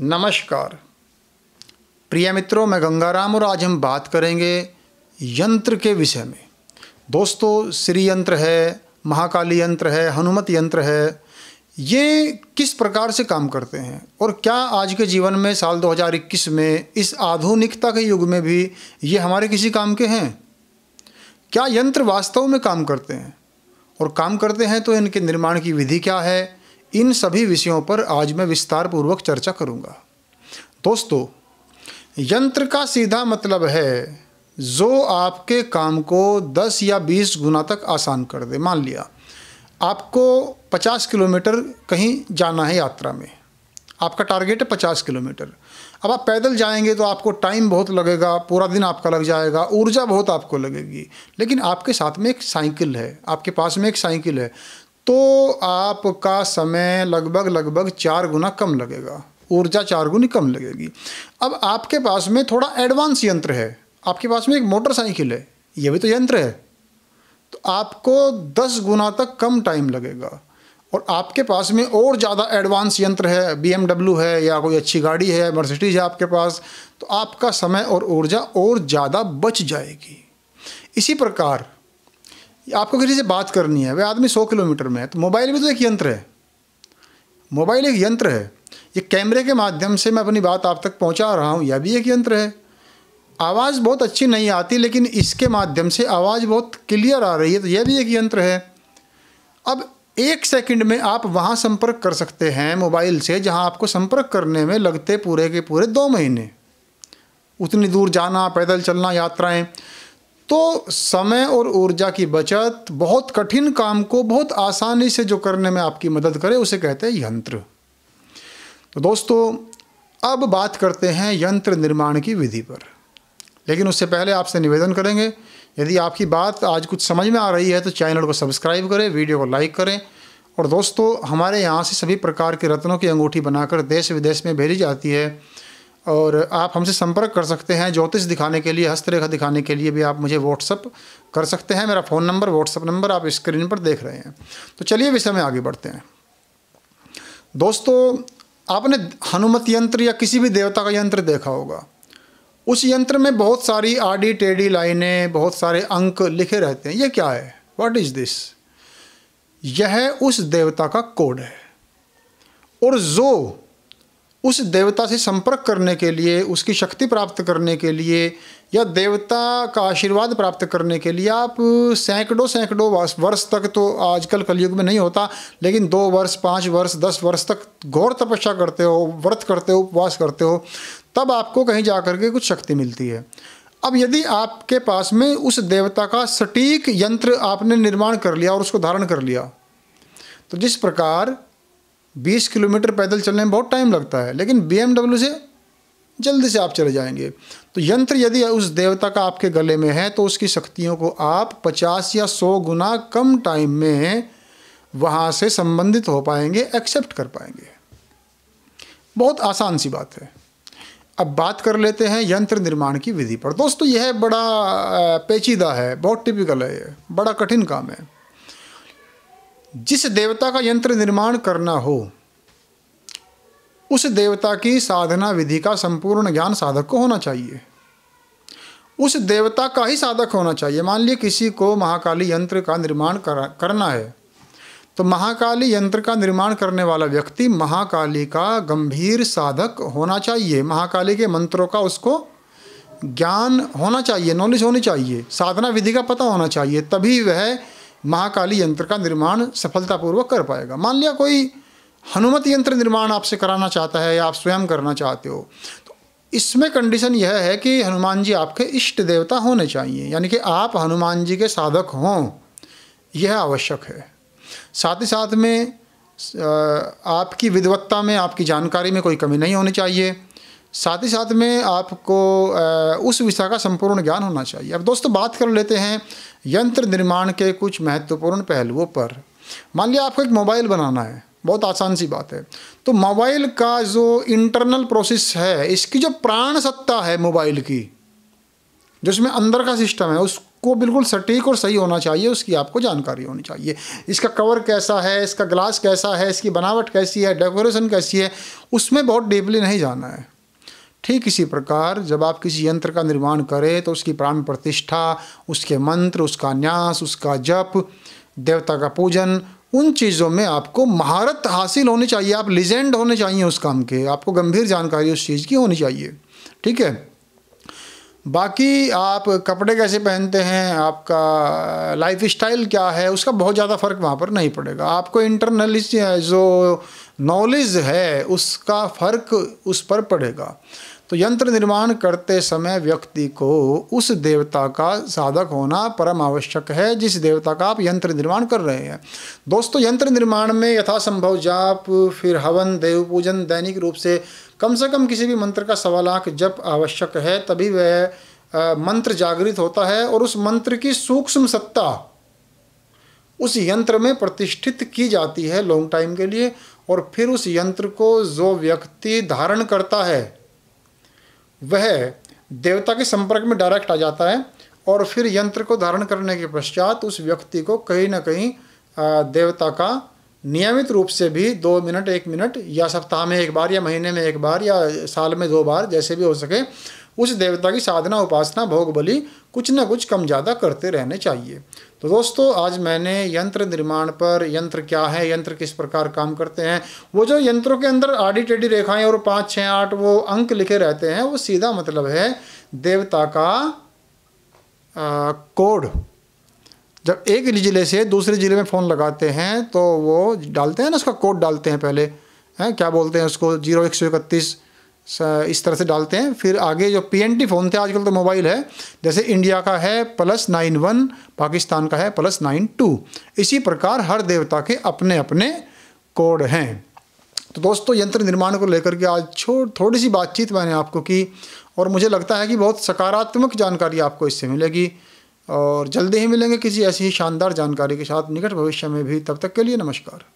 नमस्कार प्रिय मित्रों मैं गंगाराम और आज हम बात करेंगे यंत्र के विषय में दोस्तों श्री यंत्र है महाकाली यंत्र है हनुमत यंत्र है ये किस प्रकार से काम करते हैं और क्या आज के जीवन में साल 2021 में इस आधुनिकता के युग में भी ये हमारे किसी काम के हैं क्या यंत्र वास्तव में काम करते हैं और काम करते हैं तो इनके निर्माण की विधि क्या है इन सभी विषयों पर आज मैं विस्तार पूर्वक चर्चा करूँगा दोस्तों यंत्र का सीधा मतलब है जो आपके काम को 10 या 20 गुना तक आसान कर दे मान लिया आपको 50 किलोमीटर कहीं जाना है यात्रा में आपका टारगेट है 50 किलोमीटर अब आप पैदल जाएंगे तो आपको टाइम बहुत लगेगा पूरा दिन आपका लग जाएगा ऊर्जा बहुत आपको लगेगी लेकिन आपके साथ में एक साइकिल है आपके पास में एक साइकिल है तो आपका समय लगभग लगभग चार गुना कम लगेगा ऊर्जा चार गुनी कम लगेगी अब आपके पास में थोड़ा एडवांस यंत्र है आपके पास में एक मोटरसाइकिल है यह भी तो यंत्र है तो आपको दस गुना तक कम टाइम लगेगा और आपके पास में और ज़्यादा एडवांस यंत्र है बी है या कोई अच्छी गाड़ी है मर्सिडीज है आपके पास तो आपका समय और ऊर्जा और ज़्यादा बच जाएगी इसी प्रकार आपको किसी से बात करनी है वह आदमी सौ किलोमीटर में है तो मोबाइल भी तो एक यंत्र है मोबाइल एक यंत्र है ये कैमरे के माध्यम से मैं अपनी बात आप तक पहुंचा रहा हूँ यह भी एक यंत्र है आवाज़ बहुत अच्छी नहीं आती लेकिन इसके माध्यम से आवाज़ बहुत क्लियर आ रही है तो यह भी एक यंत्र है अब एक सेकंड में आप वहाँ संपर्क कर सकते हैं मोबाइल से जहाँ आपको संपर्क करने में लगते पूरे के पूरे दो महीने उतनी दूर जाना पैदल चलना यात्राएं तो समय और ऊर्जा की बचत बहुत कठिन काम को बहुत आसानी से जो करने में आपकी मदद करे उसे कहते हैं यंत्र तो दोस्तों अब बात करते हैं यंत्र निर्माण की विधि पर लेकिन उससे पहले आपसे निवेदन करेंगे यदि आपकी बात आज कुछ समझ में आ रही है तो चैनल को सब्सक्राइब करें वीडियो को लाइक करें और दोस्तों हमारे यहाँ से सभी प्रकार के रत्नों की अंगूठी बनाकर देश विदेश में भेजी जाती है और आप हमसे संपर्क कर सकते हैं ज्योतिष दिखाने के लिए हस्तरेखा दिखाने के लिए भी आप मुझे व्हाट्सअप कर सकते हैं मेरा फ़ोन नंबर व्हाट्सअप नंबर आप स्क्रीन पर देख रहे हैं तो चलिए विषय में आगे बढ़ते हैं दोस्तों आपने हनुमत यंत्र या किसी भी देवता का यंत्र देखा होगा उस यंत्र में बहुत सारी आडी टेढ़ी लाइनें बहुत सारे अंक लिखे रहते हैं ये क्या है व्हाट इज़ दिस यह उस देवता का कोड है और जो उस देवता से संपर्क करने के लिए उसकी शक्ति प्राप्त करने के लिए या देवता का आशीर्वाद प्राप्त करने के लिए आप सैकड़ों सैकड़ों वर्ष तक तो आजकल कलयुग में नहीं होता लेकिन दो वर्ष पाँच वर्ष दस वर्ष तक घोर तपस्या करते हो व्रत करते हो उपवास करते हो तब आपको कहीं जा के कुछ शक्ति मिलती है अब यदि आपके पास में उस देवता का सटीक यंत्र आपने निर्माण कर लिया और उसको धारण कर लिया तो जिस प्रकार 20 किलोमीटर पैदल चलने में बहुत टाइम लगता है लेकिन बी से जल्दी से आप चले जाएंगे तो यंत्र यदि उस देवता का आपके गले में है तो उसकी शक्तियों को आप 50 या 100 गुना कम टाइम में वहाँ से संबंधित हो पाएंगे एक्सेप्ट कर पाएंगे बहुत आसान सी बात है अब बात कर लेते हैं यंत्र निर्माण की विधि पर दोस्तों यह बड़ा पेचीदा है बहुत टिपिकल है ये बड़ा कठिन काम है जिस देवता का यंत्र निर्माण करना हो उस देवता की साधना विधि का संपूर्ण ज्ञान साधक को होना चाहिए उस देवता का ही साधक होना चाहिए मान लिए किसी को महाकाली यंत्र का निर्माण कर, करना है तो महाकाली यंत्र का निर्माण करने वाला व्यक्ति महाकाली का गंभीर साधक होना चाहिए महाकाली के मंत्रों का उसको ज्ञान होना चाहिए नॉलेज होनी चाहिए साधना विधि का पता होना चाहिए तभी वह महाकाली यंत्र का निर्माण सफलतापूर्वक कर पाएगा मान लिया कोई हनुमत यंत्र निर्माण आपसे कराना चाहता है या आप स्वयं करना चाहते हो तो इसमें कंडीशन यह है कि हनुमान जी आपके इष्ट देवता होने चाहिए यानी कि आप हनुमान जी के साधक हों यह आवश्यक है साथ ही साथ में आपकी विद्वत्ता में आपकी जानकारी में कोई कमी नहीं होनी चाहिए साथ ही साथ में आपको उस विषय का संपूर्ण ज्ञान होना चाहिए अब दोस्तों बात कर लेते हैं यंत्र निर्माण के कुछ महत्वपूर्ण पहलुओं पर मान लिया आपको एक मोबाइल बनाना है बहुत आसान सी बात है तो मोबाइल का जो इंटरनल प्रोसेस है इसकी जो प्राण सत्ता है मोबाइल की जो इसमें अंदर का सिस्टम है उसको बिल्कुल सटीक और सही होना चाहिए उसकी आपको जानकारी होनी चाहिए इसका कवर कैसा है इसका ग्लास कैसा है इसकी बनावट कैसी है डेकोरेशन कैसी है उसमें बहुत डीपली नहीं जाना है ठीक इसी प्रकार जब आप किसी यंत्र का निर्माण करें तो उसकी प्राण प्रतिष्ठा उसके मंत्र उसका न्यास उसका जप देवता का पूजन उन चीज़ों में आपको महारत हासिल होनी चाहिए आप लिजेंड होने चाहिए उस काम के आपको गंभीर जानकारी उस चीज़ की होनी चाहिए ठीक है बाकी आप कपड़े कैसे पहनते हैं आपका लाइफ स्टाइल क्या है उसका बहुत ज़्यादा फ़र्क वहाँ पर नहीं पड़ेगा आपको इंटरनली जो नॉलेज है उसका फ़र्क उस पर पड़ेगा तो यंत्र निर्माण करते समय व्यक्ति को उस देवता का साधक होना परम आवश्यक है जिस देवता का आप यंत्र निर्माण कर रहे हैं दोस्तों यंत्र निर्माण में यथासंभव जाप फिर हवन देव पूजन दैनिक रूप से कम से कम किसी भी मंत्र का सवा लाख जप आवश्यक है तभी वह मंत्र जागृत होता है और उस मंत्र की सूक्ष्म सत्ता उस यंत्र में प्रतिष्ठित की जाती है लॉन्ग टाइम के लिए और फिर उस यंत्र को जो व्यक्ति धारण करता है वह देवता के संपर्क में डायरेक्ट आ जाता है और फिर यंत्र को धारण करने के पश्चात उस व्यक्ति को कहीं ना कहीं देवता का नियमित रूप से भी दो मिनट एक मिनट या सप्ताह में एक बार या महीने में एक बार या साल में दो बार जैसे भी हो सके उस देवता की साधना उपासना भोग बलि कुछ ना कुछ कम ज़्यादा करते रहने चाहिए तो दोस्तों आज मैंने यंत्र निर्माण पर यंत्र क्या है यंत्र किस प्रकार काम करते हैं वो जो यंत्रों के अंदर आड़ी टेढ़ी रेखाएं और पाँच छः आठ वो अंक लिखे रहते हैं वो सीधा मतलब है देवता का कोड जब एक जिले से दूसरे जिले में फ़ोन लगाते हैं तो वो डालते हैं ना उसका कोड डालते हैं पहले हैं क्या बोलते हैं उसको जीरो एक सौ इकतीस इस तरह से डालते हैं फिर आगे जो टी फ़ोन थे आजकल तो मोबाइल है जैसे इंडिया का है प्लस नाइन वन पाकिस्तान का है प्लस नाइन टू इसी प्रकार हर देवता के अपने अपने कोड हैं तो दोस्तों यंत्र निर्माण को लेकर के आज छोड़ थोड़ी सी बातचीत मैंने आपको की और मुझे लगता है कि बहुत सकारात्मक जानकारी आपको इससे मिलेगी और जल्दी ही मिलेंगे किसी ऐसी ही शानदार जानकारी के साथ निकट भविष्य में भी तब तक के लिए नमस्कार